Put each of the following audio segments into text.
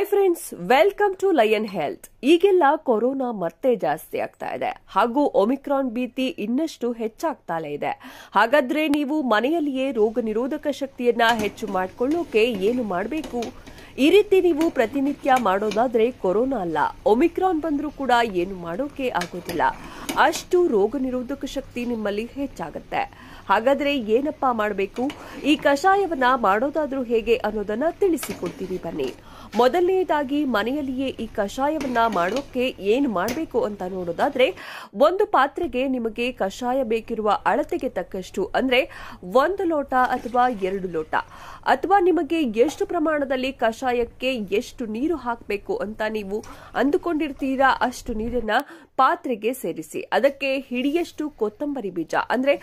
hi friends welcome to lion health ಈಗೆಲ್ಲ corona ಮತ್ತೆ ಜಾಸ್ತಿ ಆಗ್ತಾ ಇದೆ ಹಾಗೂ ಒಮಿಕ್ರಾನ್ ಭೀತಿ ಇನ್ನಷ್ಟು ಹೆಚ್ಚಾಗ್ತಾಲೇ ಇದೆ ಹಾಗಾದ್ರೆ ನೀವು ಮನೆಯಲ್ಲಿಯೇ ರೋಗ ನಿರೋಧಕ ಶಕ್ತಿಯನ್ನ ಹೆಚ್ಚು ಮಾಡಿಕೊಳ್ಳೋಕೆ ಏನು ಮಾಡಬೇಕು ಈ ರೀತಿ ನೀವು ಪ್ರತಿನಿತ್ಯ ಮಾಡೋದಾದ್ರೆ ಕೊರೋನಾ ಅಲ್ಲ ಒಮಿಕ್ರಾನ್ ಬಂದರೂ ಕೂಡ ಏನು ಮಾಡೋಕೆ ಆಗೋದಿಲ್ಲ ಅಷ್ಟು ರೋಗ ನಿರೋಧಕ ಶಕ್ತಿ ನಿಮ್ಮಲ್ಲಿ ಹೆಚ್ಚಾಗುತ್ತೆ ಹಾಗಾದ್ರೆ ಏನಪ್ಪ ಮಾಡಬೇಕು ಈ ಕಷಾಯವನ್ನ ಮಾಡೋದಾದ್ರೂ ಹೇಗೆ ಅನ್ನೋದನ್ನ ತಿಳಿಸಿಕೊಡ್ತೀವಿ ಬನ್ನಿ ಮೊದಲನೇದಾಗಿ ಮನೆಯಲ್ಲಿಯೇ ಈ ಕಷಾಯವನ್ನ ಮಾಡೋಕೆ ಏನು ಮಾಡಬೇಕು ಅಂತ ನೋಡೋದಾದ್ರೆ ಒಂದು ಪಾತ್ರೆಗೆ ನಿಮಗೆ ಕಷಾಯ ಬೇಕಿರುವ ಅಳತೆಗೆ ತಕ್ಕಷ್ಟು ಅಂದ್ರೆ ಒಂದು ಲೋಟ ಅಥವಾ ಎರಡು ಲೋಟ ಅಥವಾ ನಿಮಗೆ ಎಷ್ಟು ಪ್ರಮಾಣದಲ್ಲಿ ಕಷಾಯಕ್ಕೆ ಎಷ್ಟು ನೀರು ಹಾಕಬೇಕು ಅಂತ ನೀವು ಅಂದುಕೊಂಡಿರ್ತೀರಾ ಅಷ್ಟು ನೀರನ್ನ ಪಾತ್ರೆಗೆ ಸೇರಿಸಿ ಅದಕ್ಕೆ ಹಿಡಿಯಷ್ಟು ಕೊತ್ತಂಬರಿ ಬೀಜ ಅಂದ್ರೆ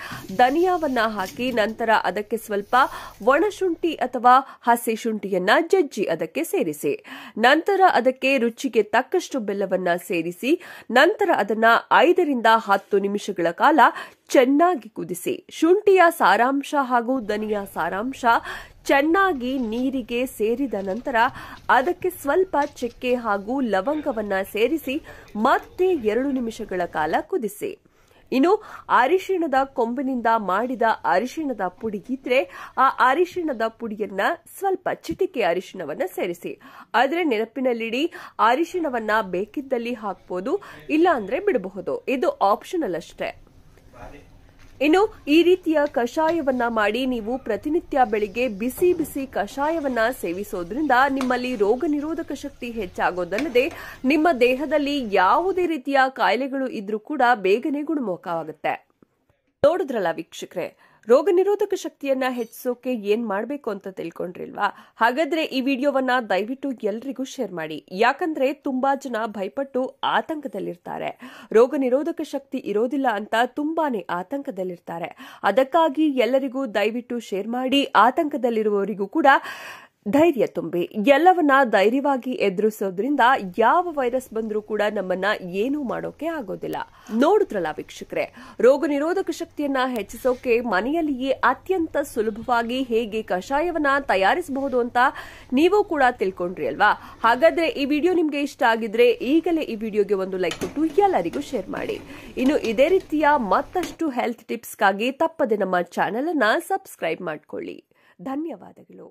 ಧನಿಯಾವನ್ನ ಹಾಕಿ ನಂತರ ಅದಕ್ಕೆ ಸ್ವಲ್ಪ ಒಣಶುಂಠಿ ಅಥವಾ ಹಸಿ ಶುಂಠಿಯನ್ನ ಜಜ್ಜಿ ಅದಕ್ಕೆ ಸೇರಿಸಿ ನಂತರ ಅದಕ್ಕೆ ರುಚಿಗೆ ತಕ್ಕಷ್ಟು ಬೆಲ್ಲವನ್ನು ಸೇರಿಸಿ ನಂತರ ಅದನ್ನ ಐದರಿಂದ ಹತ್ತು ನಿಮಿಷಗಳ ಕಾಲ ಚೆನ್ನಾಗಿ ಕುದಿಸಿ ಶುಂಠಿಯ ಸಾರಾಂಶ ಹಾಗೂ ಧನಿಯ ಸಾರಾಂಶ ಚೆನ್ನಾಗಿ ನೀರಿಗೆ ಸೇರಿದ ನಂತರ ಅದಕ್ಕೆ ಸ್ವಲ್ಪ ಚಕ್ಕೆ ಹಾಗೂ ಲವಂಗವನ್ನ ಸೇರಿಸಿ ಮತ್ತೆ ಎರಡು ನಿಮಿಷಗಳ ಕಾಲ ಕುದಿಸಿ ಇನ್ನು ಅರಿಶಿಣದ ಕೊಂಬಿನಿಂದ ಮಾಡಿದ ಅರಿಶಿಣದ ಪುಡಿ ಇದ್ರೆ ಆ ಅರಿಶಿಣದ ಪುಡಿಯನ್ನ ಸ್ವಲ್ಪ ಚಿಟಿಕೆ ಅರಿಶಿಣವನ್ನ ಸೇರಿಸಿ ಆದರೆ ನೆನಪಿನಲ್ಲಿಡಿ ಅರಿಶಿಣವನ್ನ ಬೇಕಿದ್ದಲ್ಲಿ ಹಾಕ್ಬೋದು ಇಲ್ಲ ಅಂದ್ರೆ ಬಿಡಬಹುದು ಇದು ಆಪ್ಷನಲ್ ಅಷ್ಟೇ ಇನ್ನು ಈ ರೀತಿಯ ಕಷಾಯವನ್ನ ಮಾಡಿ ನೀವು ಪ್ರತಿನಿತ್ಯ ಬೆಳಿಗ್ಗೆ ಬಿಸಿ ಬಿಸಿ ಕಷಾಯವನ್ನ ಸೇವಿಸೋದ್ರಿಂದ ನಿಮ್ಮಲ್ಲಿ ರೋಗ ನಿರೋಧಕ ಶಕ್ತಿ ಹೆಚ್ಚಾಗೋದಲ್ಲದೆ ನಿಮ್ಮ ದೇಹದಲ್ಲಿ ಯಾವುದೇ ರೀತಿಯ ಕಾಯಿಲೆಗಳು ಇದ್ರೂ ಕೂಡ ಬೇಗನೆ ಗುಣಮುಖವಾಗುತ್ತೆ ನೋಡಿದ್ರಲ್ಲ ವೀಕ್ಷಕರೆ ರೋಗ ನಿರೋಧಕ ಶಕ್ತಿಯನ್ನ ಹೆಚ್ಚಿಸೋಕೆ ಏನ್ ಮಾಡಬೇಕು ಅಂತ ತಿಳ್ಕೊಂಡ್ರಿಲ್ವಾ ಹಾಗಾದ್ರೆ ಈ ವಿಡಿಯೋವನ್ನ ದಯವಿಟ್ಟು ಎಲ್ರಿಗೂ ಶೇರ್ ಮಾಡಿ ಯಾಕಂದ್ರೆ ತುಂಬಾ ಜನ ಭಯಪಟ್ಟು ಆತಂಕದಲ್ಲಿರ್ತಾರೆ ರೋಗ ನಿರೋಧಕ ಶಕ್ತಿ ಇರೋದಿಲ್ಲ ಅಂತ ತುಂಬಾನೇ ಆತಂಕದಲ್ಲಿರ್ತಾರೆ ಅದಕ್ಕಾಗಿ ಎಲ್ಲರಿಗೂ ದಯವಿಟ್ಟು ಶೇರ್ ಮಾಡಿ ಆತಂಕದಲ್ಲಿರುವವರಿಗೂ ಕೂಡ ಧೈರ್ಯ ತುಂಬಿ ಎಲ್ಲವನ್ನ ಧೈರ್ಯವಾಗಿ ಎದುರಿಸೋದ್ರಿಂದ ಯಾವ ವೈರಸ್ ಬಂದರೂ ಕೂಡ ನಮ್ಮನ್ನ ಏನೂ ಮಾಡೋಕೆ ಆಗೋದಿಲ್ಲ ನೋಡಿದ್ರಲ್ಲ ವೀಕ್ಷಕರೇ ರೋಗ ನಿರೋಧಕ ಶಕ್ತಿಯನ್ನ ಹೆಚ್ಚಿಸೋಕೆ ಮನೆಯಲ್ಲಿಯೇ ಅತ್ಯಂತ ಸುಲಭವಾಗಿ ಹೇಗೆ ಕಷಾಯವನ್ನ ತಯಾರಿಸಬಹುದು ಅಂತ ನೀವು ಕೂಡ ತಿಳ್ಕೊಂಡ್ರಿ ಅಲ್ವಾ ಹಾಗಾದ್ರೆ ಈ ವಿಡಿಯೋ ನಿಮ್ಗೆ ಇಷ್ಟ ಆಗಿದ್ರೆ ಈಗಲೇ ಈ ವಿಡಿಯೋಗೆ ಒಂದು ಲೈಕ್ ಕೊಟ್ಟು ಎಲ್ಲರಿಗೂ ಶೇರ್ ಮಾಡಿ ಇನ್ನು ಇದೇ ರೀತಿಯ ಮತ್ತಷ್ಟು ಹೆಲ್ತ್ ಟಿಪ್ಸ್ಗಾಗಿ ತಪ್ಪದೆ ನಮ್ಮ ಚಾನೆಲ್ ಅನ್ನ ಸಬ್ಸ್ಕ್ರೈಬ್ ಮಾಡಿಕೊಳ್ಳಿ ಧನ್ಯವಾದಗಳು